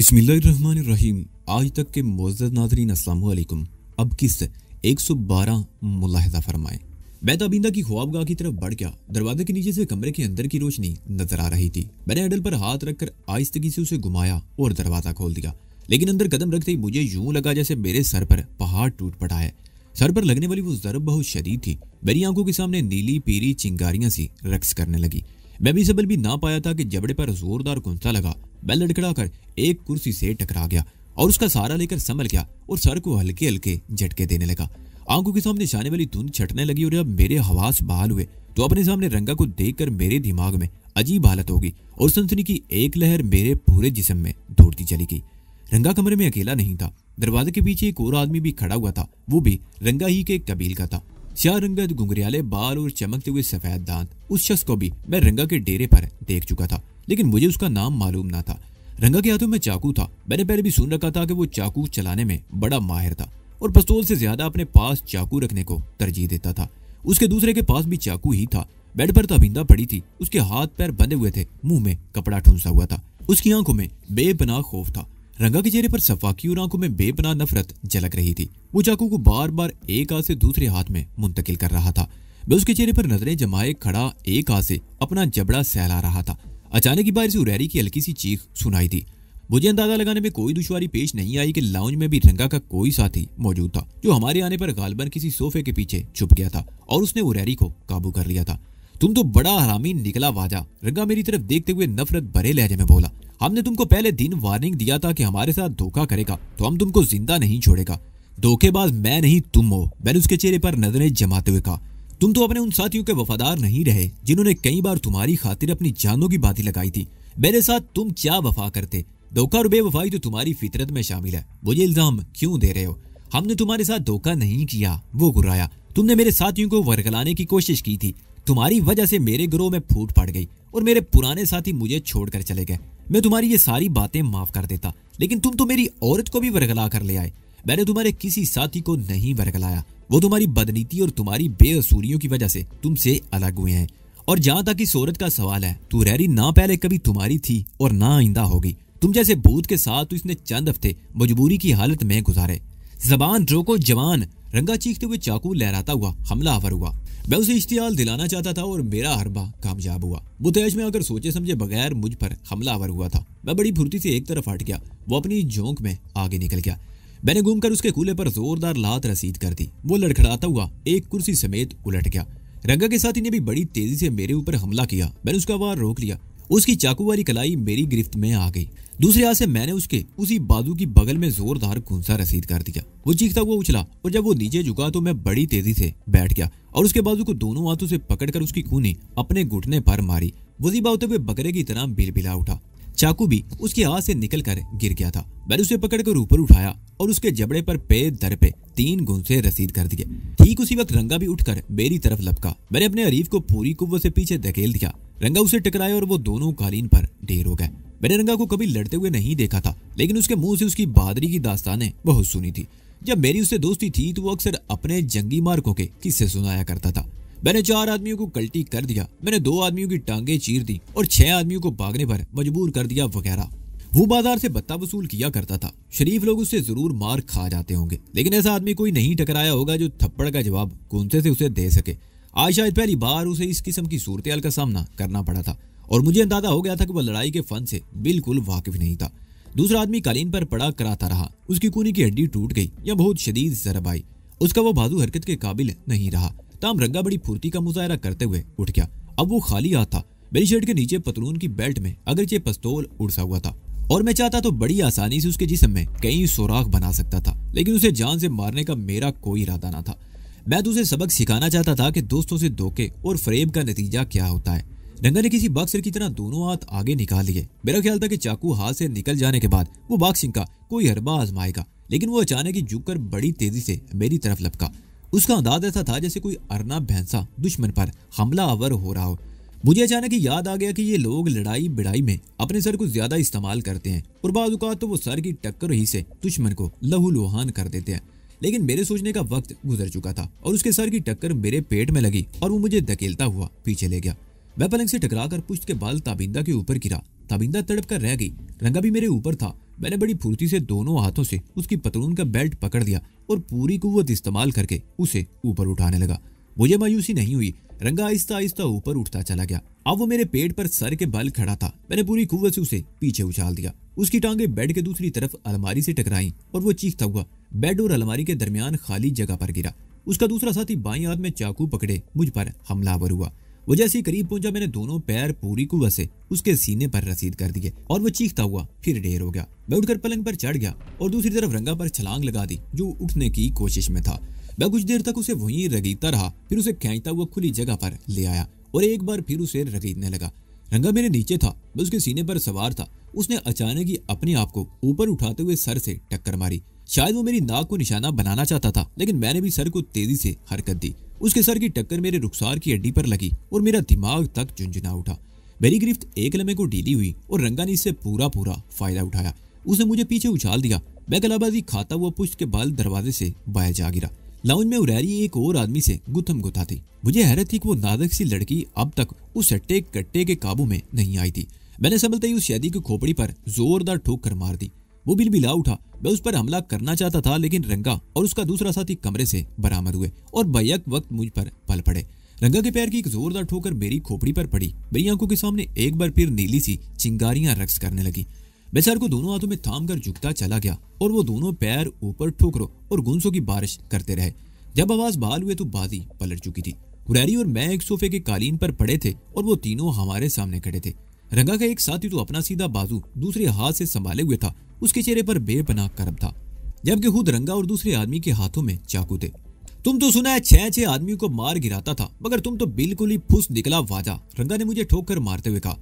बिस्मिल्लाम आज तक के मोजद नाजरीन असलकुम अब किस्त बारह मुलाहजा फरमाएं तो बैताबींदा की ख्वाबगाह की तरफ बढ़ गया दरवाजे के नीचे से कमरे के अंदर की रोशनी नजर आ रही थी मैंने अडल पर हाथ रखकर आहिस्तगी से उसे घुमाया और दरवाजा खोल दिया लेकिन अंदर कदम रखते ही मुझे यूं लगा जैसे मेरे सर पर पहाड़ टूट पड़ा है सर पर लगने वाली वो जरब बहुत शदीद थी मेरी आंखों के सामने नीली पीली चिंगारियां सी रक्स करने लगी मैं भी सबल भी ना पाया था कि जबड़े पर जोरदार घुंसा लगा मैं लड़खड़ा कर एक कुर्सी से टकरा गया और उसका सहारा लेकर संभल गया और सर को हल्के हल्के झटके देने लगा आंखों के सामने जाने वाली धुंध छटने लगी और जब मेरे हवास बहाल हुए तो अपने सामने रंगा को देखकर मेरे दिमाग में अजीब हालत होगी और सनसनी की एक लहर मेरे पूरे जिसम में दौड़ती चली गई रंगा कमरे में अकेला नहीं था दरवाजे के पीछे एक और आदमी भी खड़ा हुआ था वो भी रंगा ही के कबील का था स्या रंगा घुंगरियाले बाल और चमकते हुए सफेद दांत उस शख्स को भी मैं रंगा के डेरे पर देख चुका था लेकिन मुझे उसका नाम मालूम ना था रंगा के हाथों में चाकू था मैंने पहले भी सुन रखा था कि वो चाकू चलाने में बड़ा माहिर था और पस्तौल से ज्यादा अपने पास चाकू रखने को तरजीह देता था उसके दूसरे के पास भी चाकू ही था बेड पर तबिंदा पड़ी थी उसके हाथ पैर बंधे हुए थे मुंह में कपड़ा ठूंसा हुआ था उसकी आंखों में बेपनाह खौफ था रंगा के चेहरे पर की और आंखों में बेपना नफरत झलक रही थी वो चाकू को बार बार एक हाथ से दूसरे हाथ में मुंतकिल कर रहा था वह उसके चेहरे पर नजरें जमाए खड़ा एक हाथ से अपना जबड़ा सहला रहा था अचानक ही बारिश से की हल्की सी चीख सुनाई थी मुझे अंदाजा लगाने में कोई दुश्वारी पेश नहीं आई कि लाउंज में भी रंगा का कोई साथी मौजूद था जो हमारे आने पर गालबन किसी सोफे के पीछे छुप गया था और उसने उरैरी को काबू कर लिया था तुम तो बड़ा हरामी निकला वाजा रंगा मेरी तरफ देखते हुए नफरत भरे लहजे में बोला हमने तुमको पहले दिन वार्निंग दिया था कि हमारे साथ धोखा करेगा तो हम तुमको जिंदा नहीं छोड़ेगा धोखेबाज मैं नहीं तुम हो मैंने उसके चेहरे पर नजरें जमाते हुए कहा तुम तो अपने उन साथियों के वफादार नहीं रहे जिन्होंने कई बार तुम्हारी खातिर अपनी जानों की बातें लगाई थी मेरे साथ तुम क्या वफा करते धोखा और बेवफाई तो तुम्हारी फितरत में शामिल है मुझे इल्जाम क्यों दे रहे हो हमने तुम्हारे साथ धोखा नहीं किया वो घुराया तुमने मेरे साथियों को वरगलाने की कोशिश की थी तुम्हारी वजह से मेरे ग्रोह में फूट पड़ गई और मेरे पुराने साथी मुझे छोड़कर चले गए मैं तुम्हारी ये सारी बातें माफ कर देता लेकिन तुम तो मेरी औरत को भी वरगला कर ले आए मैंने तुम्हारे किसी साथी को नहीं वरगलाया वो तुम्हारी बदनीति और तुम्हारी बेअसूरियों की वजह से तुमसे अलग हुए हैं और जहाँ तक इस औरत का सवाल है तू रैरी ना पहले कभी तुम्हारी थी और ना आइंदा होगी तुम जैसे भूत के साथ तो इसने चंद हफ्ते मजबूरी की हालत में गुजारे जबान रोको जवान रंगा चीखते हुए चाकू लहराता हुआ हमलावर हुआ मैं उसे इश्तियाल दिलाना चाहता था और मेरा हरबा कामयाब हुआ बुतेज में अगर सोचे समझे बगैर मुझ पर हमलावर हुआ था मैं बड़ी फुर्ती से एक तरफ हट गया वो अपनी झोंक में आगे निकल गया मैंने घूमकर उसके कूले पर जोरदार लात रसीद कर दी वो लड़खड़ाता हुआ एक कुर्सी समेत उलट गया रंगा के साथी ने भी बड़ी तेजी से मेरे ऊपर हमला किया मैंने उसका वार रोक लिया उसकी चाकू वाली कलाई मेरी गिरफ्त में आ गई दूसरे हाथ से मैंने उसके उसी बाजू की बगल में जोरदार घुंसा रसीद कर दिया वो चीखता हुआ उछला और जब वो नीचे झुका तो मैं बड़ी तेजी से बैठ गया और उसके बाजू को दोनों हाथों से पकड़कर उसकी खूनी अपने घुटने पर मारी वजीबा होते हुए बकरे की तरह बिल बिला उठा चाकू भी उसके हाथ से निकल कर गिर गया था मैंने उसे पकड़कर ऊपर उठाया और उसके जबड़े पर पे दर पे तीन गुन से रसीद कर दिए ठीक उसी वक्त रंगा भी उठकर मेरी तरफ लपका मैंने अपने अरीफ को पूरी कुव्वत से पीछे धकेल दिया रंगा उसे टकराया और वो दोनों कालीन पर ढेर हो गए मैंने रंगा को कभी लड़ते हुए नहीं देखा था लेकिन उसके मुंह से उसकी बहादरी की दास्तानें बहुत सुनी थी जब मेरी उससे दोस्ती थी तो वो अक्सर अपने जंगी मार्कों के किस्से सुनाया करता था मैंने चार आदमियों को कल्टी कर दिया मैंने दो आदमियों की टांगे चीर दी और छह आदमियों को भागने पर मजबूर कर दिया वगैरह वो बाजार से बत्ता वसूल किया करता था शरीफ लोग उससे जरूर मार खा जाते होंगे लेकिन ऐसा आदमी कोई नहीं टकराया होगा जो थप्पड़ का जवाब कौनसे से उसे दे सके आज शायद पहली बार उसे इस किस्म की सूरत का सामना करना पड़ा था और मुझे अंदाजा हो गया था कि वह लड़ाई के फन से बिल्कुल वाकिफ नहीं था दूसरा आदमी कालीन पर पड़ा कराता रहा उसकी कूनी की हड्डी टूट गई या बहुत शदीद जरब आई उसका वो बाजू हरकत के काबिल नहीं रहा रंगा बड़ी फुर्ती का मुजाहरा करते हुए उठ गया अब वो खाली हाथ था मेरी शर्ट के नीचे पतलून की बेल्ट में अगरचे पस्तौल उड़सा हुआ था और मैं चाहता तो बड़ी आसानी से उसके जिसम में कई सुराख बना सकता था लेकिन उसे जान से मारने का मेरा कोई इरादा ना था मैं तो उसे सबक सिखाना चाहता था कि दोस्तों से धोखे और फ्रेब का नतीजा क्या होता है रंगा ने किसी बॉक्सर की तरह दोनों हाथ आगे निकाल लिए मेरा ख्याल था कि चाकू हाथ से निकल जाने के बाद वो बॉक्सिंग का कोई हरबा आजमाएगा लेकिन वो अचानक ही झुककर बड़ी तेजी से मेरी तरफ लपका उसका अंदाज ऐसा था जैसे कोई अरना भैंसा दुश्मन पर हमला आवर हो रहा हो मुझे अचानक याद आ गया कि ये लोग लड़ाई बिड़ाई में अपने सर को ज्यादा इस्तेमाल करते हैं और बाद तो वो सर की टक्कर ही से दुश्मन को लहू लुहान कर देते हैं लेकिन मेरे सोचने का वक्त गुजर चुका था और उसके सर की टक्कर मेरे पेट में लगी और वो मुझे धकेलता हुआ पीछे ले गया वह पलंग से कर पुष्ट के बाल ताबिंदा के ऊपर गिरा ताबिंदा तड़प कर रह गई रंगा भी मेरे ऊपर था मैंने बड़ी फुर्ती से दोनों हाथों से उसकी पतलून का बेल्ट पकड़ दिया और पूरी कुत इस्तेमाल करके उसे ऊपर उठाने लगा मुझे मायूसी नहीं हुई रंगा आहिस्ता आहिस्ता ऊपर उठता चला गया अब वो मेरे पेट पर सर के बल खड़ा था मैंने पूरी कुत से उसे पीछे उछाल दिया उसकी टांगे बेड के दूसरी तरफ अलमारी से टकराई और वो चीखता हुआ बेड और अलमारी के दरमियान खाली जगह पर गिरा उसका दूसरा साथी बाई हाथ में चाकू पकड़े मुझ पर हमलावर हुआ वो जैसे ही करीब पहुंचा मैंने दोनों पैर पूरी कुआ से उसके सीने पर रसीद कर दिए और वो चीखता हुआ फिर ढेर हो गया मैं उठकर पलंग पर चढ़ गया और दूसरी तरफ रंगा पर छलांग लगा दी जो उठने की कोशिश में था मैं कुछ देर तक उसे वहीं रगीता रहा फिर उसे खेचता हुआ खुली जगह पर ले आया और एक बार फिर उसे रगीदने लगा रंगा मेरे नीचे था मैं उसके सीने पर सवार था उसने अचानक ही अपने आप को ऊपर उठाते हुए सर से टक्कर मारी शायद वो मेरी नाक को निशाना बनाना चाहता था लेकिन मैंने भी सर को तेजी से हरकत दी उसके सर की टक्कर मेरे रुखसार की अड्डी पर लगी और मेरा दिमाग तक झुंझुना उठा मेरी गिरफ्त एक लम्हे को डीली हुई और रंगा ने इससे पूरा पूरा फायदा उठाया उसने मुझे पीछे उछाल दिया मैं कलाबाजी खाता हुआ पुष्ट के बाल दरवाजे से बाहर जा गिरा लाउंज में उरैरी एक और आदमी से गुथम गुथा थी मुझे हैरत थी कि वो नादक सी लड़की अब तक उस हट्टे कट्टे के काबू में नहीं आई थी मैंने संभलते ही उस शैदी की खोपड़ी पर जोरदार ठोक कर मार दी वो बिल बिला उठा मैं उस पर हमला करना चाहता था लेकिन रंगा और उसका दूसरा साथी कमरे से बरामद हुए और बैक वक्त मुझ पर पल पड़े रंगा के पैर की एक जोरदार ठोकर मेरी खोपड़ी पर पड़ी मेरी आंखों के सामने एक बार फिर नीली सी चिंगारियां रक्स करने लगी मैं सर को दोनों हाथों में थाम कर झुकता चला गया और वो दोनों पैर ऊपर ठोकरों और गुंसों की बारिश करते रहे जब आवाज बहाल हुए तो बाजी पलट चुकी थी हुरैरी और मैं एक सोफे के कालीन पर पड़े थे और वो तीनों हमारे सामने खड़े थे रंगा का एक साथी तो अपना सीधा बाजू दूसरे हाथ से संभाले हुए था उसके चेहरे पर बेपना कर्म था जबकि खुद रंगा और दूसरे आदमी के हाथों में चाकू थे तुम तो सुना है छह छह आदमियों को मार गिराता था मगर तुम तो बिल्कुल ही फुस निकला वाजा रंगा ने मुझे ठोक मारते हुए कहा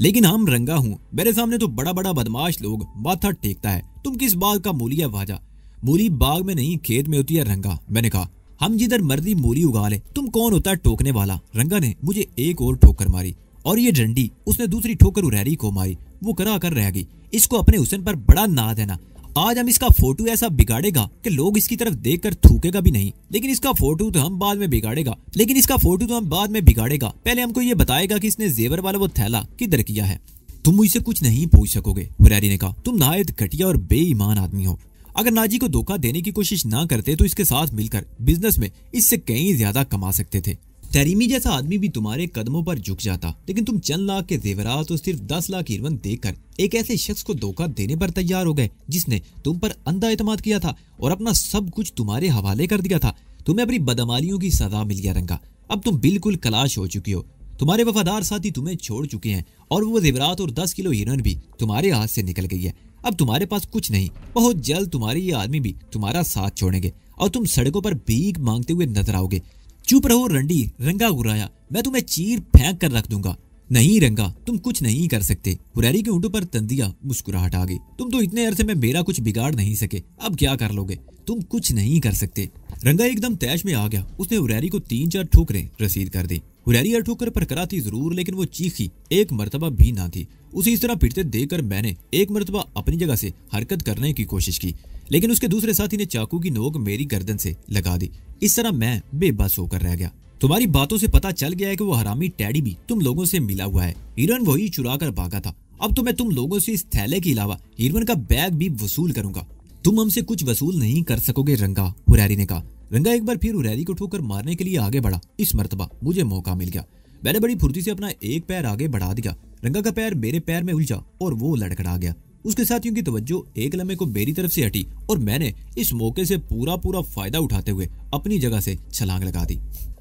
लेकिन हम रंगा हूँ मेरे सामने तो बड़ा बड़ा बदमाश लोग माथा टेकता है तुम किस बाग का मूली है वाजा मूली बाग में नहीं खेत में होती है रंगा मैंने कहा हम जिधर मर्जी मूली उगा ले तुम कौन होता है टोकने वाला रंगा ने मुझे एक और ठोकर मारी और ये डंडी उसने दूसरी ठोकर उरहरी को मारी वो करा कर रह गई इसको अपने हुसन पर बड़ा नाद है ना आज हम इसका फोटो ऐसा बिगाड़ेगा कि लोग इसकी तरफ देखकर थूकेगा भी नहीं लेकिन इसका फोटो तो हम बाद में बिगाड़ेगा लेकिन इसका फोटो तो हम बाद में बिगाड़ेगा पहले हमको ये बताएगा कि इसने जेवर वाला वो थैला किधर किया है तुम मुझसे कुछ नहीं पूछ सकोगे हुरैरी ने कहा तुम नायद घटिया और बेईमान आदमी हो अगर नाजी को धोखा देने की कोशिश ना करते तो इसके साथ मिलकर बिजनेस में इससे कहीं ज्यादा कमा सकते थे तहरीमी जैसा आदमी भी तुम्हारे कदमों पर झुक जाता लेकिन तुम चंद लाख के जेवरात और सिर्फ दस लाख हीरवन देकर एक ऐसे शख्स को धोखा देने पर तैयार हो गए जिसने तुम पर अंधा एतमाद किया था और अपना सब कुछ तुम्हारे हवाले कर दिया था तुम्हें अपनी बदमालियों की सजा मिल गया रंगा अब तुम बिल्कुल कलाश हो चुकी हो तुम्हारे वफादार साथी तुम्हें छोड़ चुके हैं और वो जेवरात और दस किलो हिरन भी तुम्हारे हाथ से निकल गई है अब तुम्हारे पास कुछ नहीं बहुत जल्द तुम्हारे ये आदमी भी तुम्हारा साथ छोड़ेंगे और तुम सड़कों पर भीख मांगते हुए नजर आओगे चुप रहो रंडी रंगा घुराया मैं तुम्हें चीर फेंक कर रख दूंगा नहीं रंगा तुम कुछ नहीं कर सकते हुरैरी के ऊँटों पर तंदिया मुस्कुराहट आ गई तुम तो इतने अरसे में मेरा कुछ बिगाड़ नहीं सके अब क्या कर लोगे तुम कुछ नहीं कर सकते रंगा एकदम तैश में आ गया उसने उरैरी को तीन चार ठोकरे रसीद कर दी हुरैरी ठोकर पर करा थी जरूर लेकिन वो चीखी एक मरतबा भी ना थी उसे इस तरह पिटते देखकर मैंने एक मरतबा अपनी जगह से हरकत करने की कोशिश की लेकिन उसके दूसरे साथी ने चाकू की नोक मेरी गर्दन से लगा दी इस तरह मैं बेबस होकर रह गया तुम्हारी बातों से पता चल गया है कि वो हरामी टैडी भी तुम लोगों से मिला हुआ है हिरन वही चुरा कर भागा था अब तो मैं तुम लोगों से इस थैले के अलावा हिरवन का बैग भी वसूल करूंगा तुम हमसे कुछ वसूल नहीं कर सकोगे रंगा हुरैरी ने कहा रंगा एक बार फिर उरैरी को ठोकर मारने के लिए आगे बढ़ा इस मरतबा मुझे मौका मिल गया मैंने बड़ी फुर्ती से अपना एक पैर आगे बढ़ा दिया रंगा का पैर मेरे पैर में उलझा और वो लड़खड़ा गया उसके साथियों की तवज्जो एक लम्हे को मेरी तरफ से हटी और मैंने इस मौके से पूरा पूरा फायदा उठाते हुए अपनी जगह से छलांग लगा दी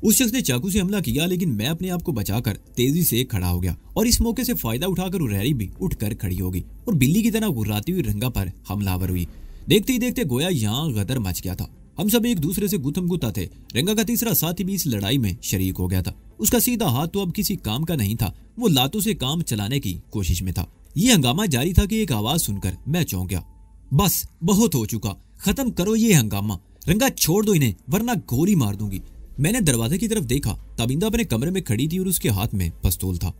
उस शख्स ने चाकू से हमला किया लेकिन मैं अपने आप को बचाकर तेजी से खड़ा हो गया और इस मौके से फायदा उठाकर उरहरी भी उठकर खड़ी होगी और बिल्ली की तरह घुर्राती हुई रंगा पर हमलावर हुई देखते ही देखते गोया यहाँ गदर मच गया था हम सब एक दूसरे से गुथम गुथा थे रंगा का तीसरा साथी भी इस लड़ाई में शरीक हो गया था उसका सीधा हाथ तो अब किसी काम का नहीं था वो लातों से काम चलाने की कोशिश में था ये हंगामा जारी था कि एक आवाज सुनकर मैं चौंक गया बस बहुत हो चुका खत्म करो ये हंगामा रंगा छोड़ दो इन्हें वरना गोली मार दूंगी मैंने दरवाजे की तरफ देखा तबिंदा अपने कमरे में खड़ी थी और उसके हाथ में पस्तौल था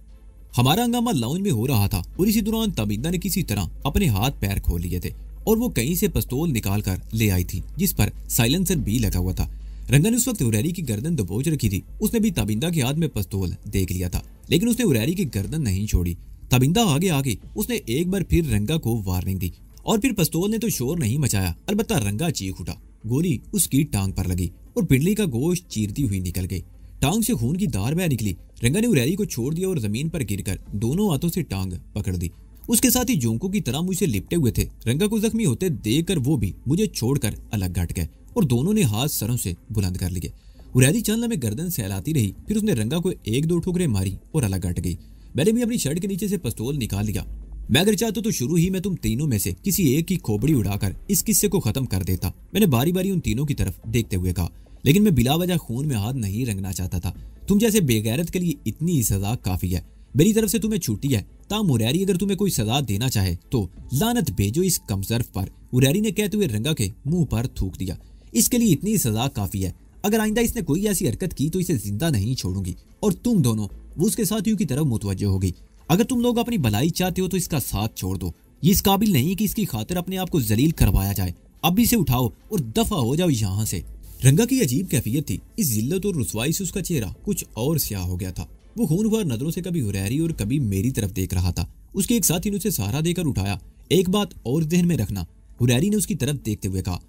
हमारा हंगामा लाउंज में हो रहा था और इसी दौरान तबिंदा ने किसी तरह अपने हाथ पैर खोल लिए थे और वो कहीं से पिस्तौल निकाल कर ले आई थी जिस पर साइलेंसर भी लगा हुआ था रंगा ने उस वक्त उरैरी की गर्दन दबोच रखी थी उसने भी ताबिंदा के हाथ में पिस्तौल देख लिया था लेकिन उसने उरैरी की गर्दन नहीं छोड़ी ताबिंदा आगे आगे उसने एक बार फिर रंगा को वार्निंग दी और फिर पिस्तौल ने तो शोर नहीं मचाया अलबत्ता रंगा चीख उठा गोली उसकी टांग पर लगी और पिंडली का गोश्त चीरती हुई निकल गई टांग से खून की धार बह निकली रंगा ने उरैरी को छोड़ दिया और जमीन पर गिरकर दोनों हाथों से टांग पकड़ दी उसके साथ ही जोंको की तरह मुझे लिपटे हुए थे रंगा को जख्मी होते देख कर वो भी मुझे छोड़कर अलग घट गए और दोनों ने हाथ सरों से बुलंद कर लिए उरैदी चंद में गर्दन सहलाती रही फिर उसने रंगा को एक दो ठोकरे मारी और अलग घट गई मैंने भी अपनी शर्ट के नीचे से पस्तौल निकाल लिया मैं अगर चाहता तो शुरू ही मैं तुम तीनों में से किसी एक की खोपड़ी उड़ाकर इस किस्से को खत्म कर देता मैंने बारी बारी उन तीनों की तरफ देखते हुए कहा लेकिन मैं बिलावजह खून में हाथ नहीं रंगना चाहता था तुम जैसे बेगैरत के लिए इतनी सजा काफी है मेरी तरफ से तुम्हें छुट्टी है ताम उरैरी अगर तुम्हें कोई सजा देना चाहे तो लानत भेजो इस कमजर्फ पर उरैरी ने कहते हुए रंगा के मुंह पर थूक दिया इसके लिए इतनी सजा काफी है अगर आइंदा इसने कोई ऐसी हरकत की तो इसे जिंदा नहीं छोड़ूंगी और तुम दोनों वो उसके साथियों की तरफ मुतवजह होगी अगर तुम लोग अपनी भलाई चाहते हो तो इसका साथ छोड़ दो ये इस काबिल नहीं कि इसकी खातिर अपने आप को जलील करवाया जाए अब इसे उठाओ और दफा हो जाओ यहाँ से रंगा की अजीब कैफियत थी इस जिल्लत और रसवाई से उसका चेहरा कुछ और स्याह हो गया था वो खून हुआ नजरों से कभी हुरहरी और कभी मेरी तरफ देख रहा था उसके एक साथी ने उसे सहारा देकर उठाया एक बात और जहन में रखना हुरहरी ने उसकी तरफ देखते हुए कहा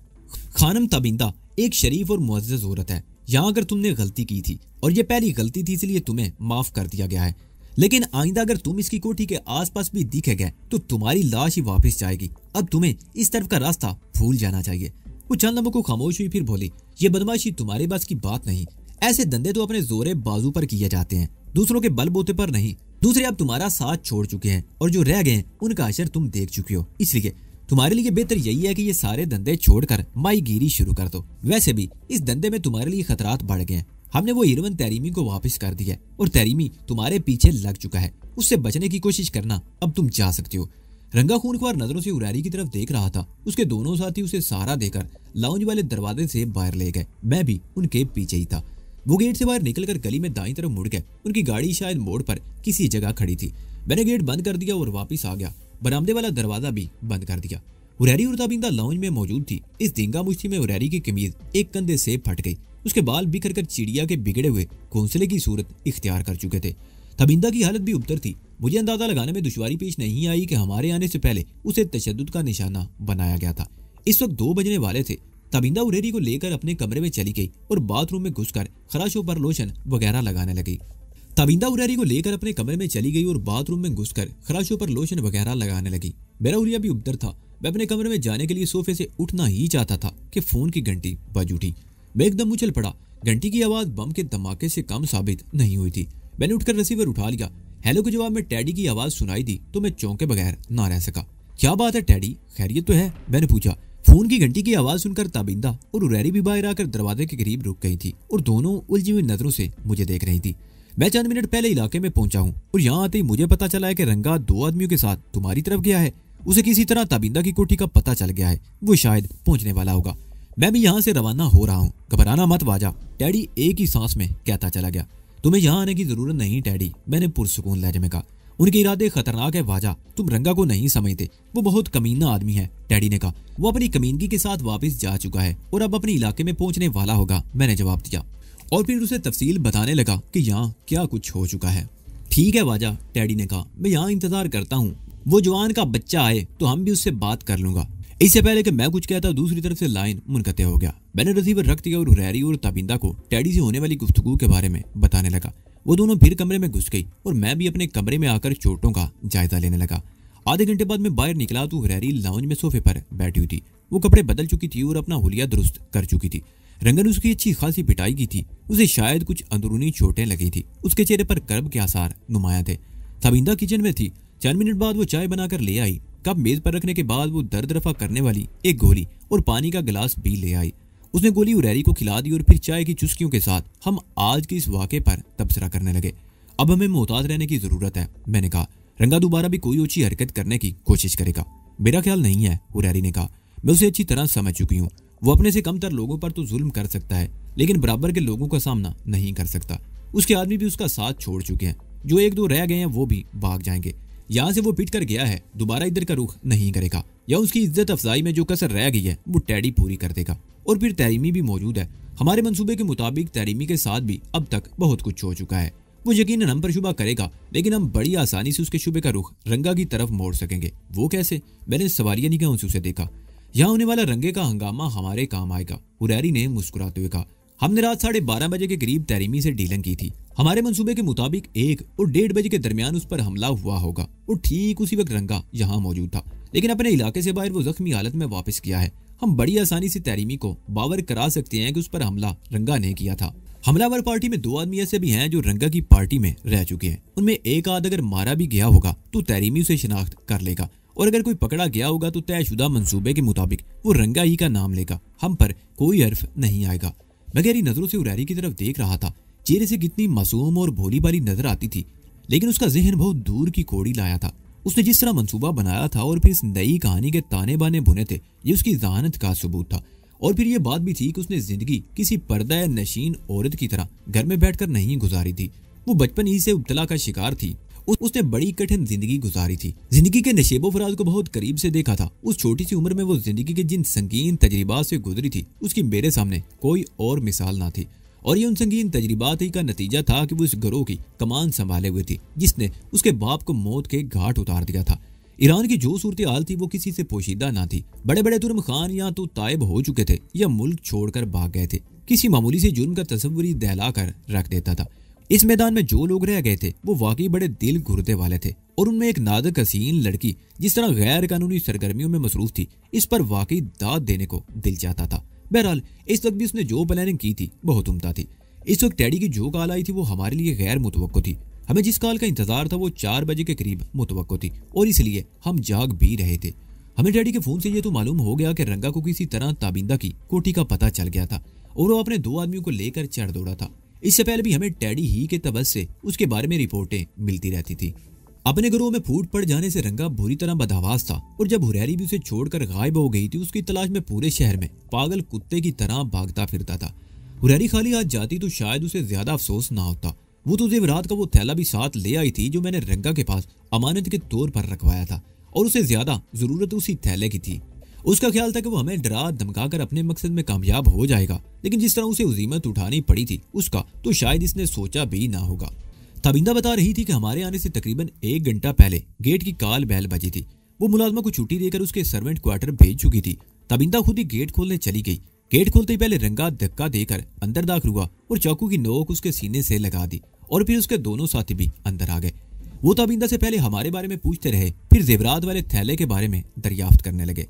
खानम तबिंदा एक शरीफ और मुआज औरत है यहाँ अगर तुमने गलती की थी और ये पहली गलती थी इसलिए तुम्हें माफ कर दिया गया है लेकिन आइंदा अगर तुम इसकी कोठी के आसपास भी दिखे गए तो तुम्हारी लाश ही वापस जाएगी अब तुम्हें इस तरफ का रास्ता भूल जाना चाहिए वो चंद लम्बों को खामोश हुई फिर बोली ये बदमाशी तुम्हारे पास की बात नहीं ऐसे धंधे तो अपने जोरे बाजू पर किए जाते हैं दूसरों के बलबोते पर नहीं दूसरे अब तुम्हारा साथ छोड़ चुके हैं और जो रह गए उनका असर तुम देख चुके हो इसलिए तुम्हारे लिए बेहतर यही है कि ये सारे धंधे छोड़कर माईगिरी शुरू कर दो वैसे भी इस धंधे में तुम्हारे लिए खतरात बढ़ गए हमने वो इरवन तैरीमी को वापस कर दिया और तैरीमी तुम्हारे पीछे लग चुका है उससे बचने की कोशिश करना अब तुम जा सकते हो रंगा खून खुआर नजरों से उरारी की तरफ देख रहा था उसके दोनों साथी उसे सहारा देकर लाउंज वाले दरवाजे से बाहर ले गए मैं भी उनके पीछे ही था वो गेट से बाहर निकलकर गली में दाई तरफ मुड़ गए उनकी गाड़ी शायद मोड़ पर किसी जगह खड़ी थी मैंने गेट बंद कर दिया और वापिस आ गया बरामदे वाला दरवाजा भी बंद कर दिया उरैरी उर्दाबिंदा लाउंज में मौजूद थी इस दिंगा मुश्ती में उरैरी की कमीज एक कंधे से फट गई उसके बाल बिखर कर चिड़िया के बिगड़े हुए घोंसले की सूरत इख्तियार कर चुके थे तबिंदा की हालत भी उबतर थी मुझे अंदाजा लगाने में दुशारी पेश नहीं आई कि हमारे आने से पहले उसे तशद का निशाना बनाया गया था इस वक्त दो बजने वाले थे तबिंदा उरेरी को लेकर अपने कमरे में चली गई और बाथरूम में घुसकर खराशों पर लोशन वगैरह लगाने लगी तबिंदा उरेरी को लेकर अपने कमरे में चली गई और बाथरूम में घुसकर खराशों पर लोशन वगैरह लगाने लगी मेरा उरिया भी उबदर था मैं अपने कमरे में जाने के लिए सोफे से उठना ही चाहता था कि फोन की घंटी बज उठी मैं एकदम उछल पड़ा घंटी की आवाज बम के धमाके से कम साबित नहीं हुई थी मैंने उठकर रिसीवर उठा लिया हेलो के जवाब में टैडी की आवाज सुनाई दी तो मैं चौंके बगैर ना रह सका क्या बात है टैडी खैरियत तो है मैंने पूछा फोन की घंटी की आवाज सुनकर ताबिंदा और उरैरी भी बाहर आकर दरवाजे के करीब रुक गई थी और दोनों उलझी हुई नजरों से मुझे देख रही थी मैं चंद मिनट पहले इलाके में पहुंचा हूँ और यहाँ आते ही मुझे पता चला है कि रंगा दो आदमियों के साथ तुम्हारी तरफ गया है उसे किसी तरह ताबिंदा की कोठी का पता चल गया है वो शायद पहुंचने वाला होगा मैं भी यहाँ से रवाना हो रहा हूँ घबराना मत वाजा टैडी एक ही सांस में कहता चला गया तुम्हें यहाँ आने की जरूरत नहीं टैडी मैंने पुरसकून लहजे में कहा उनके इरादे खतरनाक है वाजा तुम रंगा को नहीं समझते वो बहुत कमीना आदमी है डैडी ने कहा वो अपनी कमीनगी के साथ वापस जा चुका है और अब अपने इलाके में पहुंचने वाला होगा मैंने जवाब दिया और फिर उसे तफसील बताने लगा कि यहाँ क्या कुछ हो चुका है ठीक है वाजा डैडी ने कहा मैं यहाँ इंतजार करता हूँ वो जवान का बच्चा आए तो हम भी उससे बात कर लूंगा इससे पहले कि मैं कुछ कहता दूसरी तरफ से लाइन मुनकते हो गया मैंने रसीवर रख दिया और रैरी और तबिंदा को टैडी से होने वाली गुफ्तगु के बारे में बताने लगा वो दोनों फिर कमरे में घुस गई और मैं भी अपने कमरे में आकर चोटों का जायजा लेने लगा आधे घंटे बाद मैं बाहर निकला तो हरेरी लाउंज में सोफे पर बैठी हुई थी वो कपड़े बदल चुकी थी और अपना होलिया दुरुस्त कर चुकी थी रंगन उसकी अच्छी खासी पिटाई की थी उसे शायद कुछ अंदरूनी चोटें लगी थी उसके चेहरे पर कर्ब के आसार नुमाया थे थबिंदा किचन में थी चार मिनट बाद वो चाय बनाकर ले आई कप मेज पर रखने के बाद वो दर्द रफा करने वाली एक गोली और पानी का गिलास भी ले आई उसने गोली उरैरी को खिला दी और फिर चाय की चुस्कियों के साथ हम आज के इस वाक़े पर तबसरा करने लगे अब हमें मोहताज रहने की ज़रूरत है मैंने कहा रंगा दोबारा भी कोई ऊँची हरकत करने की कोशिश करेगा मेरा ख्याल नहीं है उरैरी ने कहा मैं उसे अच्छी तरह समझ चुकी हूँ वो अपने से कमतर लोगों पर तो जुल्म कर सकता है लेकिन बराबर के लोगों का सामना नहीं कर सकता उसके आदमी भी उसका साथ छोड़ चुके हैं जो एक दो रह गए हैं वो भी भाग जाएंगे यहाँ से वो पिट कर गया है दोबारा इधर का रुख नहीं करेगा या उसकी इज्जत अफजाई में जो कसर रह गई है वो टैडी पूरी कर देगा और फिर तैरीमी भी मौजूद है हमारे मंसूबे के मुताबिक तैरीमी के साथ भी अब तक बहुत कुछ हो चुका है वो यकीन हम पर शुबा करेगा लेकिन हम बड़ी आसानी से उसके शुबे का रुख रंगा की तरफ मोड़ सकेंगे वो कैसे मैंने सवारिया निगाहों से उसे देखा यहाँ होने वाला रंगे का हंगामा हमारे काम आएगा हुरैरी ने मुस्कुराते हुए कहा हमने रात साढ़े बारह बजे के करीब तैरीमी से डीलिंग की थी हमारे मंसूबे के मुताबिक एक और डेढ़ बजे के दरमियान उस पर हमला हुआ होगा और ठीक उसी वक्त रंगा यहाँ मौजूद था लेकिन अपने इलाके से बाहर वो जख्मी हालत में वापस किया है हम बड़ी आसानी से तैरीमी को बावर करा सकते हैं कि उस पर हमला रंगा ने किया था हमलावर पार्टी में दो आदमी ऐसे भी हैं जो रंगा की पार्टी में रह चुके हैं उनमें एक आध अगर मारा भी गया होगा तो तैरीमी उसे शिनाख्त कर लेगा और अगर कोई पकड़ा गया होगा तो तयशुदा मंसूबे के मुताबिक वो रंगा ही का नाम लेगा हम पर कोई अर्फ नहीं आएगा मैं गहरी नजरों से उरैरी की तरफ देख रहा था चेहरे से कितनी मासूम और भोली भाली नजर आती थी लेकिन उसका जहन बहुत दूर की कोड़ी लाया था उसने जिस तरह मंसूबा बनाया था और फिर इस नई कहानी के ताने बाने भुने थे ये उसकी जहानत का सबूत था और फिर ये बात भी थी कि उसने जिंदगी किसी पर्दा नशीन औरत की तरह घर में बैठकर नहीं गुजारी थी वो बचपन ही से उबतला का शिकार थी उसने बड़ी कठिन जिंदगी गुजारी थी जिंदगी के नशेबो फराज को बहुत करीब से देखा था उस छोटी सी उम्र में वो जिंदगी के जिन संगीन तजर्बा से गुजरी थी उसकी मेरे सामने कोई और मिसाल ना थी और ये उन संगीन तजर्बात ही का नतीजा था कि वो इस गरोह की कमान संभाले हुए थी जिसने उसके बाप को मौत के घाट उतार दिया था ईरान की जो सूरत हाल थी वो किसी से पोशीदा ना थी बड़े बड़े तुर्म खान या तो तायब हो चुके थे या मुल्क छोड़कर भाग गए थे किसी मामूली से जुर्म का तस्वरी दहला कर रख देता था इस मैदान में जो लोग रह गए थे वो वाकई बड़े दिल घुरते वाले थे और उनमें एक नादक हसीन लड़की जिस तरह गैर कानूनी सरगर्मियों में मसरूफ थी इस पर वाकई दाद देने को दिल चाहता था बहरहाल इस वक्त भी उसने जो प्लानिंग की थी बहुत उमदा थी इस वक्त टैडी की जो कॉल आई थी वो हमारे लिए गैर मुतव थी हमें जिस कॉल का इंतजार था वो चार बजे के करीब मुतव थी और इसलिए हम जाग भी रहे थे हमें डैडी के फोन से ये तो मालूम हो गया कि रंगा को किसी तरह ताबिंदा की कोठी का पता चल गया था और वो अपने दो आदमियों को लेकर चढ़ दौड़ा था इससे पहले भी हमें डैडी ही के तबस से उसके बारे में रिपोर्टें मिलती रहती थी अपने घरों में फूट पड़ जाने से रंगा बुरी तरह बदहवास था और जब हुरैरी भी उसे छोड़कर गायब हो गई थी उसकी तलाश में पूरे शहर में पागल कुत्ते की तरह भागता फिरता था हुरैरी खाली हाथ जाती तो शायद उसे ज्यादा अफसोस ना होता वो तो जेवरात का वो थैला भी साथ ले आई थी जो मैंने रंगा के पास अमानत के तौर पर रखवाया था और उसे ज्यादा जरूरत उसी थैले की थी उसका ख्याल था कि वो हमें डरा धमका कर अपने मकसद में कामयाब हो जाएगा लेकिन जिस तरह उसे उजीमत उठानी पड़ी थी उसका तो शायद इसने सोचा भी ना होगा तबिंदा बता रही थी कि हमारे आने से तकरीबन एक घंटा पहले गेट की काल बहल बजी थी वो मुलाजमा को छुट्टी देकर उसके सर्वेंट क्वार्टर भेज चुकी थी तबिंदा खुद ही गेट खोलने चली गई गेट खोलते ही पहले रंगा धक्का देकर अंदर दाखिल हुआ और चाकू की नोक उसके सीने से लगा दी और फिर उसके दोनों साथी भी अंदर आ गए वो तबिंदा से पहले हमारे बारे में पूछते रहे फिर जेवरात वाले थैले के बारे में दरियाफ्त करने लगे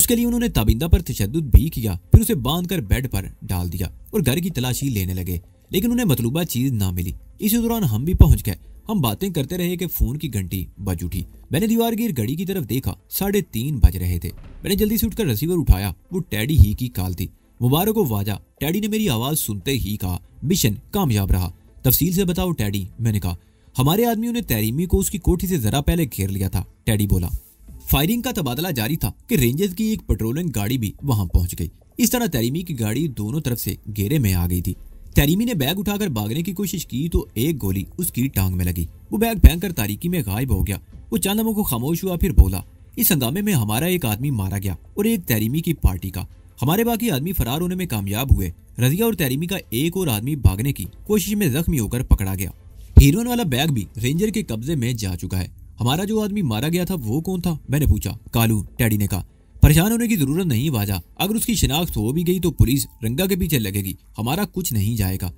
उसके लिए उन्होंने तबिंदा पर तशद भी किया फिर उसे बांध कर बेड पर डाल दिया और घर की तलाशी लेने लगे लेकिन उन्हें मतलूबा चीज ना मिली इसी दौरान हम भी पहुंच गए हम बातें करते रहे कि फोन की घंटी बज उठी मैंने दीवार गिर घड़ी की तरफ देखा साढ़े तीन बज रहे थे मैंने जल्दी से उठकर रसीवर उठाया वो टैडी ही की कॉल थी मुबारक हो वाजा टैडी ने मेरी आवाज सुनते ही कहा मिशन कामयाब रहा तफसील से बताओ टैडी मैंने कहा हमारे आदमियों ने तैरीमी को उसकी कोठी से जरा पहले घेर लिया था टैडी बोला फायरिंग का तबादला जारी था कि रेंजर्स की एक पेट्रोलिंग गाड़ी भी वहां पहुंच गई इस तरह तैरीमी की गाड़ी दोनों तरफ से घेरे में आ गई थी तारीमी ने बैग उठाकर भागने की कोशिश की तो एक गोली उसकी टांग में लगी वो बैग फेंक कर तारीकी में गायब हो गया वो चंद को खामोश हुआ फिर बोला इस हंगामे में हमारा एक आदमी मारा गया और एक तहरीमी की पार्टी का हमारे बाकी आदमी फरार होने में कामयाब हुए रजिया और तैरीमी का एक और आदमी भागने की कोशिश में जख्मी होकर पकड़ा गया हीरोन वाला बैग भी रेंजर के कब्जे में जा चुका है हमारा जो आदमी मारा गया था वो कौन था मैंने पूछा कालू टैडी ने कहा परेशान होने की जरूरत नहीं बाजा अगर उसकी शिनाख्त हो भी गई तो पुलिस रंगा के पीछे लगेगी हमारा कुछ नहीं जाएगा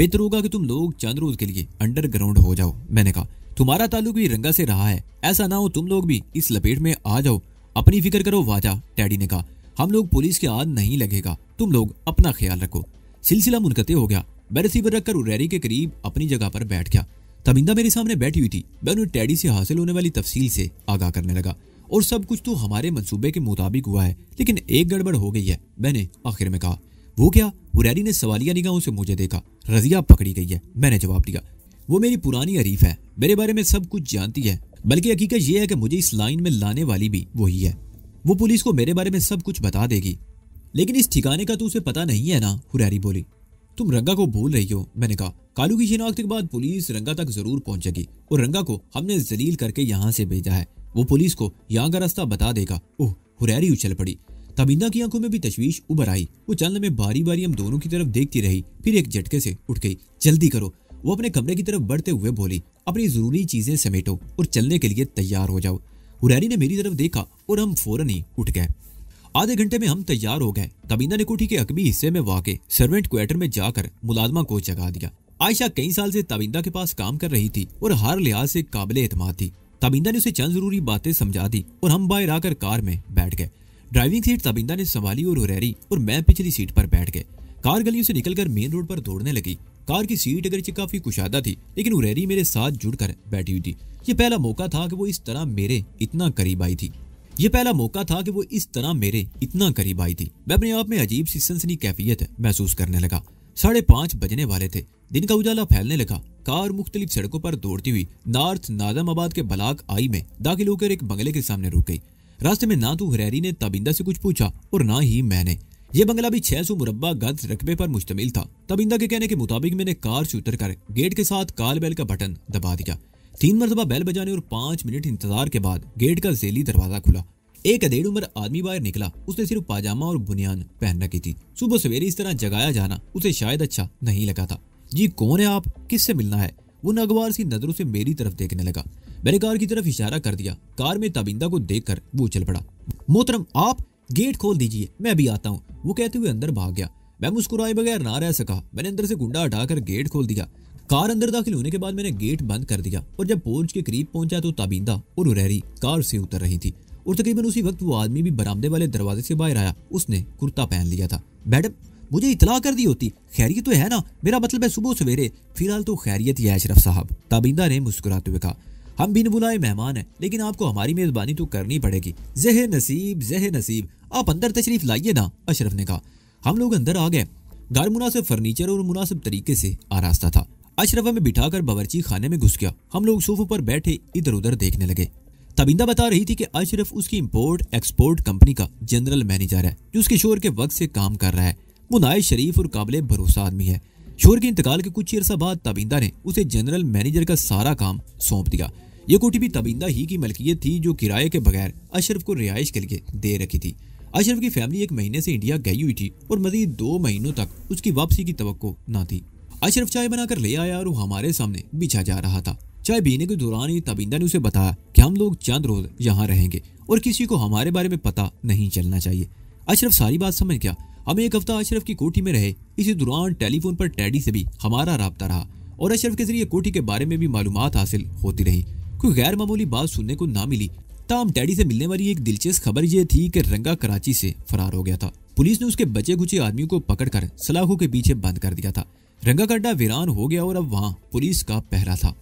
बेहतर होगा कि तुम लोग चंद रोज के लिए अंडरग्राउंड हो जाओ मैंने कहा तुम्हारा ताल्लुक भी रंगा से रहा है ऐसा ना हो तुम लोग भी इस लपेट में आ जाओ अपनी फिक्र करो वाजा डैडी ने कहा हम लोग पुलिस के हाथ नहीं लगेगा तुम लोग अपना ख्याल रखो सिलसिला मुनकते हो गया मैं रिसीवर रखकर उरेरी के करीब अपनी जगह पर बैठ गया तमिंदा मेरे सामने बैठी हुई थी मैं उन्हें टैडी से हासिल होने वाली तफसील से आगाह करने लगा और सब कुछ तो हमारे मंसूबे के मुताबिक हुआ है लेकिन एक गड़बड़ हो गई है मैंने आखिर में कहा वो क्या हुरैरी ने सवालिया निगाहों से मुझे देखा रजिया पकड़ी गई है मैंने जवाब दिया वो मेरी पुरानी अरीफ है मेरे बारे में सब कुछ जानती है बल्कि हकीकत यह है कि मुझे इस लाइन में लाने वाली भी वही है वो पुलिस को मेरे बारे में सब कुछ बता देगी लेकिन इस ठिकाने का तो उसे पता नहीं है ना हुरैरी बोली तुम रंगा को भूल रही हो मैंने कहा कालू की शिनाख्त के बाद पुलिस रंगा तक जरूर पहुंचेगी और रंगा को हमने जलील करके यहाँ से भेजा है वो पुलिस को यहाँ का रास्ता बता देगा ओह हुरैरी उछल पड़ी तबिंदा की आंखों में भी तशवीश उभर आई वो चंद में बारी बारी हम दोनों की तरफ देखती रही फिर एक झटके से उठ गई जल्दी करो वो अपने कमरे की तरफ बढ़ते हुए बोली अपनी जरूरी चीजें समेटो और चलने के लिए तैयार हो जाओ हुरैरी ने मेरी तरफ देखा और हम फौरन ही उठ गए आधे घंटे में हम तैयार हो गए तबिंदा ने कोठी के अकबी हिस्से में वाके सर्वेंट क्वार्टर में जाकर मुलाजमा को जगा दिया आयशा कई साल से तबिंदा के पास काम कर रही थी और हर लिहाज से काबिल एतम थी ताबिंदा ने उसे चंद जरूरी बातें समझा दी और हम बाहर आकर कार में बैठ गए ड्राइविंग सीट ताबिंदा ने संभाली और हुरैरी और मैं पिछली सीट पर बैठ गए कार गलियों से निकलकर मेन रोड पर दौड़ने लगी कार की सीट अगर काफी कुशादा थी लेकिन उरेरी मेरे साथ जुड़कर बैठी हुई थी ये पहला मौका था कि वो इस तरह मेरे इतना करीब आई थी ये पहला मौका था कि वो इस तरह मेरे इतना करीब आई थी मैं अपने आप में अजीब सी सनसनी कैफियत महसूस करने लगा साढ़े पाँच बजने वाले थे दिन का उजाला फैलने लगा कार मुख्तलिफ सड़कों पर दौड़ती हुई नार्थ नाजमाबाद के बलाक आई में दाखिल होकर एक बंगले के सामने रुक गई रास्ते में ना तो हरेरी ने तबिंदा से कुछ पूछा और ना ही मैंने ये बंगला भी 600 सौ मुरबा गज रकबे पर मुश्तमिल था तबिंदा के कहने के मुताबिक मैंने कार से उतर कर गेट के साथ काल बेल का बटन दबा दिया तीन मरतबा बैल बजाने और पांच मिनट इंतजार के बाद गेट का जेली दरवाजा खुला एक अधेड़ उम्र आदमी बाहर निकला उसने सिर्फ पाजामा और बुनियान पहन रखी थी सुबह सवेरे इस तरह जगाया जाना उसे शायद अच्छा नहीं लगा था जी कौन है आप किससे मिलना है वो नगवार सी नजरों से मेरी तरफ देखने लगा मैंने कार की तरफ इशारा कर दिया कार में ताबिंदा को कर वो चल पड़ा मोहतरम आप गेट खोल दीजिए मैं अभी आता हूँ वो कहते हुए अंदर भाग गया मैं मुस्कुराए बगैर ना रह सका मैंने अंदर से गुंडा हटाकर गेट खोल दिया कार अंदर दाखिल होने के बाद मैंने गेट बंद कर दिया और जब पोर्च के करीब पहुंचा तो ताबिंदा और उरहरी कार से उतर रही थी और तकरीबन उसी वक्त वो आदमी भी बरामदे वाले दरवाजे से बाहर आया उसने कुर्ता पहन लिया था मैडम मुझे इतला कर दी होती खैरियत तो है ना मेरा मतलब है सुबह सवेरे फिलहाल तो खैरियत ही है अशरफ साहब ताबिंदा ने मुस्कुराते हुए कहा हम बिन बुलाए मेहमान हैं लेकिन आपको हमारी मेज़बानी तो करनी पड़ेगी जह नसीब जह नसीब आप अंदर तशरीफ लाइए ना अशरफ ने कहा हम लोग अंदर आ गए घर मुनासिब फर्नीचर और मुनासिब तरीके से आरास्ता था अशरफ हमें बिठाकर बावरची खाने में घुस गया हम लोग सोफों पर बैठे इधर उधर देखने लगे तबिंदा बता रही थी कि अशरफ उसकी इम्पोर्ट एक्सपोर्ट कंपनी का जनरल मैनेजर है जो उसके शोर के वक्त से काम कर रहा है वो नाय शरीफ और काबिल भरोसा आदमी है शोर के इंतकाल के कुछ अरसा बाद तबिंदा ने उसे जनरल मैनेजर का सारा काम सौंप दिया ये कोठी भी तबिंदा ही की मलकियत थी जो किराए के बगैर अशरफ को रिहाइश के लिए दे रखी थी अशरफ की फैमिली एक महीने से इंडिया गई हुई थी और मजीद दो महीनों तक उसकी वापसी की तो ना थी अशरफ चाय बनाकर ले आया और हमारे सामने बिछा जा रहा था चाय पीने के दौरान ही तबिंदा ने उसे बताया कि हम लोग चंद रोज यहाँ रहेंगे और किसी को हमारे बारे में पता नहीं चलना चाहिए अशरफ सारी बात समझ गया हम एक हफ्ता अशरफ की कोठी में रहे इसी दौरान टेलीफोन पर टैडी से भी हमारा रबता रहा और अशरफ के जरिए कोठी के बारे में भी मालूम हासिल होती रही कोई गैर मामूली बात सुनने को ना मिली तमाम डैडी से मिलने वाली एक दिलचस्प खबर यह थी कि रंगा कराची से फरार हो गया था पुलिस ने उसके बचे कुचे आदमियों को पकड़कर सलाखों के पीछे बंद कर दिया था रंगा कड्डा वीरान हो गया और अब वहाँ पुलिस का पहरा था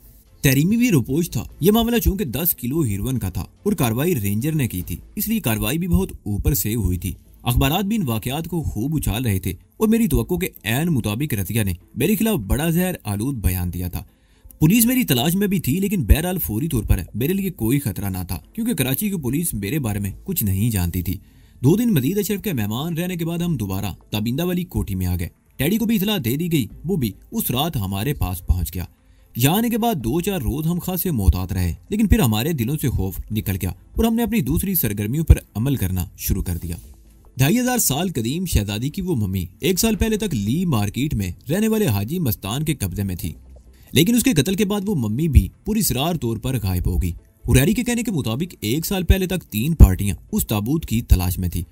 तहरीमी भी रुपोज था यह मामला चूंकि 10 किलो हीरोइन का था और कार्रवाई रेंजर ने की थी इसलिए कार्रवाई भी बहुत ऊपर से हुई थी अखबार भी इन वाकत को खूब उछाल रहे थे और मेरी तो मुताबिक रतिया ने मेरे खिलाफ बड़ा जहर आलूद बयान दिया था पुलिस मेरी तलाश में भी थी लेकिन बहरहाल फौरी तौर पर मेरे लिए कोई खतरा ना था क्योंकि कराची की पुलिस मेरे बारे में कुछ नहीं जानती थी दो दिन मदीद अशरफ के मेहमान रहने के बाद हम दोबारा ताबिंदा वाली कोठी में आ गए टैडी को भी इतला दे दी गई वो भी उस रात हमारे पास पहुंच गया यहाँ आने के बाद दो चार रोज हम खासे मोहतात रहे लेकिन फिर हमारे दिलों से खौफ निकल गया और हमने अपनी दूसरी सरगर्मियों पर अमल करना शुरू कर दिया ढाई हजार साल कदीम शहजादी की वो मम्मी एक साल पहले तक ली मार्केट में रहने वाले हाजी मस्तान के कब्जे में थी लेकिन उसके कत्ल के बाद वो मम्मी भी पूरी सरार तौर पर गायब हो गई हुरैरी के कहने के मुताबिक एक साल पहले तक तीन पार्टियां उस ताबूत की तलाश में थी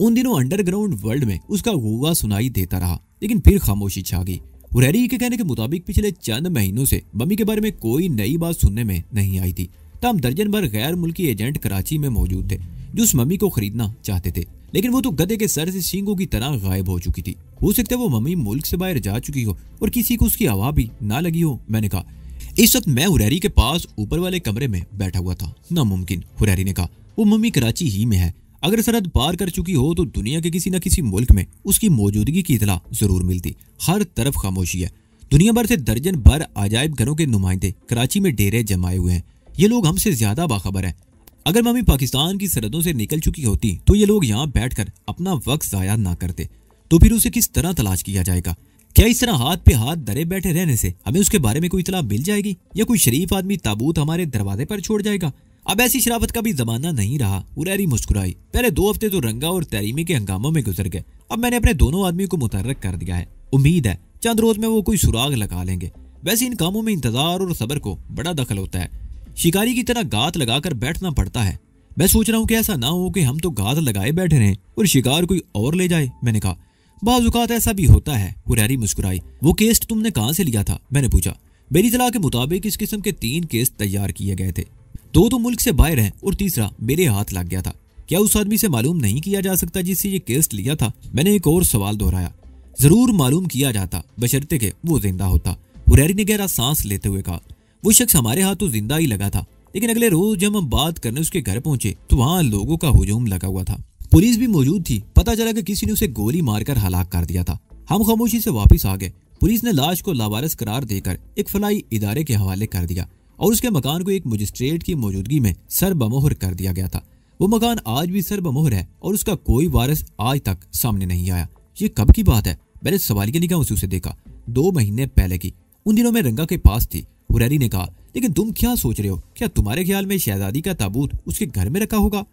उन दिनों अंडरग्राउंड वर्ल्ड में उसका गुआ सुनाई देता रहा लेकिन फिर खामोशी छा गई हुरैरी के कहने के मुताबिक पिछले चंद महीनों से बमी के बारे में कोई नई बात सुनने में नहीं आई थी तमाम दर्जन भर गैर मुल्की एजेंट कराची में मौजूद थे जो उस मम्मी को खरीदना चाहते थे लेकिन वो तो गधे के सर से सींगों की तरह गायब हो चुकी थी हो सकता है वो मम्मी मुल्क से बाहर जा चुकी हो और किसी को उसकी हवा भी ना लगी हो मैंने कहा इस वक्त मैं हुरैरी के पास ऊपर वाले कमरे में बैठा हुआ था नामुमकिन हुरैरी ने कहा वो मम्मी कराची ही में है अगर सरहद पार कर चुकी हो तो दुनिया के किसी न किसी मुल्क में उसकी मौजूदगी की इतला जरूर मिलती हर तरफ खामोशी है दुनिया भर से दर्जन भर अजायब घरों के नुमाइंदे कराची में डेरे जमाए हुए हैं ये लोग हमसे ज्यादा बाखबर है अगर मम्मी पाकिस्तान की सरहदों से निकल चुकी होती तो ये लोग यहाँ कर अपना वक्त जया ना करते तो फिर उसे किस तरह तलाश किया जाएगा क्या इस तरह हाथ पे हाथ दरे बैठे रहने से हमें उसके बारे में कोई इतला मिल जाएगी या कोई शरीफ आदमी ताबूत हमारे दरवाजे पर छोड़ जाएगा अब ऐसी शराफत का भी जमाना नहीं रहा उरैरी मुस्कुराई पहले दो हफ्ते तो रंगा और तैरीमी के हंगामों में गुजर गए अब मैंने अपने दोनों आदमी को मुतरक कर दिया है उम्मीद है चंद रोज में वो कोई सुराग लगा लेंगे वैसे इन कामों में इंतजार और सबर को बड़ा दखल होता है शिकारी की तरह गात लगाकर बैठना पड़ता है मैं सोच रहा हूँ कि ऐसा ना हो कि हम तो गात लगाए बैठे रहे और शिकार कोई और ले जाए मैंने कहा बाजुकात ऐसा भी होता है हुरैरी मुस्कुराई वो केस तुमने कहाँ से लिया था मैंने पूछा मेरी सलाह के मुताबिक इस किस्म के तीन केस तैयार किए गए थे दो तो मुल्क से बाहर हैं और तीसरा मेरे हाथ लग गया था क्या उस आदमी से मालूम नहीं किया जा सकता जिससे ये केस लिया था मैंने एक और सवाल दोहराया जरूर मालूम किया जाता बशर्ते के वो जिंदा होता हुरैरी ने गहरा सांस लेते हुए कहा वो शख्स हमारे हाथ तो जिंदा ही लगा था लेकिन अगले रोज जब हम बात करने उसके घर पहुंचे तो वहाँ लोगों का हजूम लगा हुआ था पुलिस भी मौजूद थी पता चला कि किसी ने उसे गोली मारकर हलाक कर दिया था हम खामोशी से वापस आ गए पुलिस ने लाश को लावारस करार देकर एक फलाई इदारे के हवाले कर दिया और उसके मकान को एक मजिस्ट्रेट की मौजूदगी में सरबमोहर कर दिया गया था वो मकान आज भी सरबमोहर है और उसका कोई वारस आज तक सामने नहीं आया ये कब की बात है मैंने सवालिया निगाहों से उसे देखा दो महीने पहले की उन दिनों में रंगा के पास थी हुरैरी ने कहा लेकिन तुम क्या सोच रहे हो क्या तुम्हारे ख्याल में शहजादी का ताबूत उसके घर में रखा होगा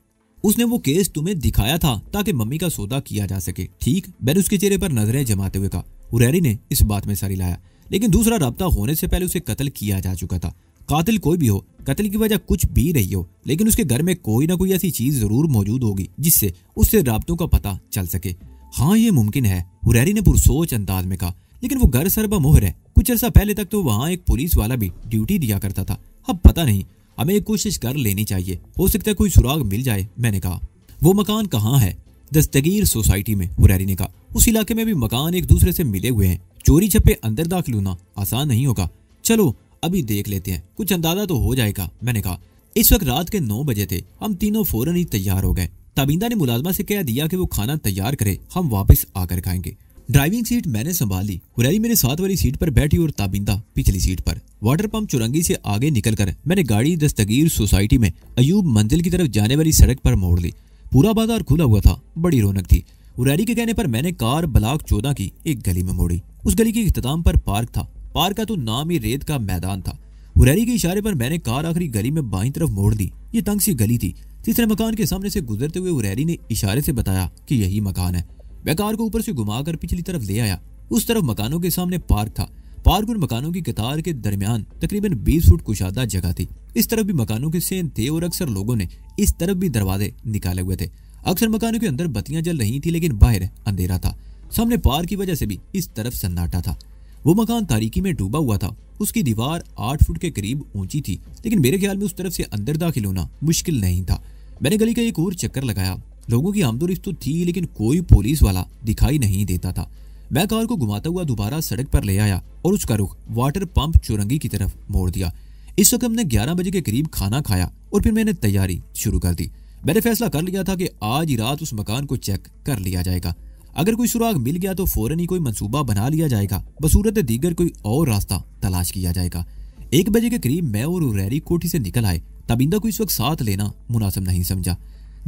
उसने वो केस तुम्हें दिखाया था ताकि मम्मी का सौदा किया जा सके ठीक मैंने उसके चेहरे पर नजरें जमाते हुए कहा हुरैरी ने इस बात में सारी लाया लेकिन दूसरा रबता होने से पहले उसे कत्ल किया जा चुका था कातिल कोई भी हो कत्ल की वजह कुछ भी नहीं हो लेकिन उसके घर में कोई ना कोई ऐसी चीज जरूर मौजूद होगी जिससे उससे रबतों का पता चल सके हाँ ये मुमकिन है हुरैरी ने पुरसोच अंदाज में कहा लेकिन वो घर सरबा मोहर है कुछ अर्सा पहले तक तो वहाँ एक पुलिस वाला भी ड्यूटी दिया करता था अब पता नहीं हमें एक कोशिश कर लेनी चाहिए हो सकता है कोई सुराग मिल जाए मैंने कहा वो मकान कहाँ है दस्तगीर सोसाइटी में हुरैरी ने कहा उस इलाके में भी मकान एक दूसरे से मिले हुए हैं चोरी छपे अंदर दाखिल होना आसान नहीं होगा चलो अभी देख लेते हैं कुछ अंदाजा तो हो जाएगा मैंने कहा इस वक्त रात के नौ बजे थे हम तीनों फौरन ही तैयार हो गए ताबिंदा ने मुलाजमा से कह दिया कि वो खाना तैयार करे हम वापस आकर खाएंगे ड्राइविंग सीट मैंने संभाली हुरैरी मेरे साथ वाली सीट पर बैठी और ताबिंदा पिछली सीट पर वाटर पंप चुरंगी से आगे निकलकर मैंने गाड़ी दस्तगीर सोसाइटी में अयूब मंजिल की तरफ जाने वाली सड़क पर मोड़ ली पूरा बाजार खुला हुआ था बड़ी रौनक थी हुरैरी के कहने पर मैंने कार ब्लाक चौदह की एक गली में मोड़ी उस गली के अख्ताम पर पार्क था पार का तो नाम ही रेत का मैदान था हुरैरी के इशारे पर मैंने कार आखिरी गली में बाई तरफ मोड़ दी ये तंग सी गली थी तीसरे मकान के सामने से गुजरते हुए हुरैरी ने इशारे से बताया कि यही मकान है मैं कार को ऊपर से घुमाकर पिछली तरफ ले आया उस तरफ मकानों के सामने पार्क था पार्क और मकानों की कतार के दरमियान तकरीबन 20 फुट कुशादा जगह थी इस तरफ भी मकानों के सेन थे और अक्सर लोगों ने इस तरफ भी दरवाजे निकाले हुए थे अक्सर मकानों के अंदर बत्तियां जल रही थी लेकिन बाहर अंधेरा था सामने पार्क की वजह से भी इस तरफ सन्नाटा था वो मकान तारीकी में डूबा हुआ था उसकी दीवार आठ फुट के करीब ऊंची थी लेकिन मेरे ख्याल में उस तरफ से अंदर दाखिल होना मुश्किल नहीं था मैंने गली का एक और चक्कर लगाया लोगों की आमदो तो थी लेकिन कोई पुलिस वाला दिखाई नहीं देता था मैं कार को घुमाता हुआ दोबारा सड़क पर ले आया और उसका रुख वाटर पंप चुरंगी की तरफ मोड़ दिया इस वक्त हमने 11 बजे के करीब खाना खाया और फिर मैंने तैयारी शुरू कर दी मैंने फैसला कर लिया था कि आज ही रात उस मकान को चेक कर लिया जाएगा अगर कोई सुराग मिल गया तो फौरन ही कोई मंसूबा बना लिया जाएगा बसूरत दीगर कोई और रास्ता तलाश किया जाएगा एक बजे के करीब मैं और उरैरी कोठी से निकल आए तबिंदा को इस वक्त साथ लेना मुनासिब नहीं समझा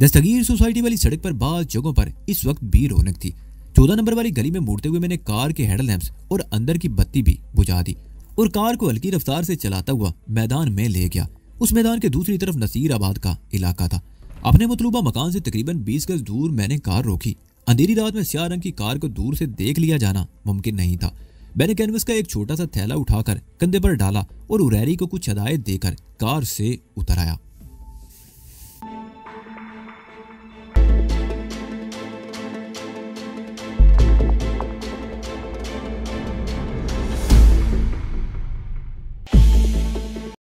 दस्तगीर सोसाइटी वाली सड़क पर बाद जगहों पर इस वक्त भी रौनक थी चौदह नंबर वाली गली में मुड़ते हुए मैंने कार के हेडलैम्प और अंदर की बत्ती भी बुझा दी और कार को हल्की रफ्तार से चलाता हुआ मैदान में ले गया उस मैदान के दूसरी तरफ नसीराबाद का इलाका था अपने मतलूबा मकान से तकरीबन 20 गज दूर मैंने कार रोकी अंधेरी रात में सिया रंग की कार को दूर से देख लिया जाना मुमकिन नहीं था मैंने कैनवस का एक छोटा सा थैला उठाकर कंधे पर डाला और उरैरी को कुछ हदायत देकर कार से उतर आया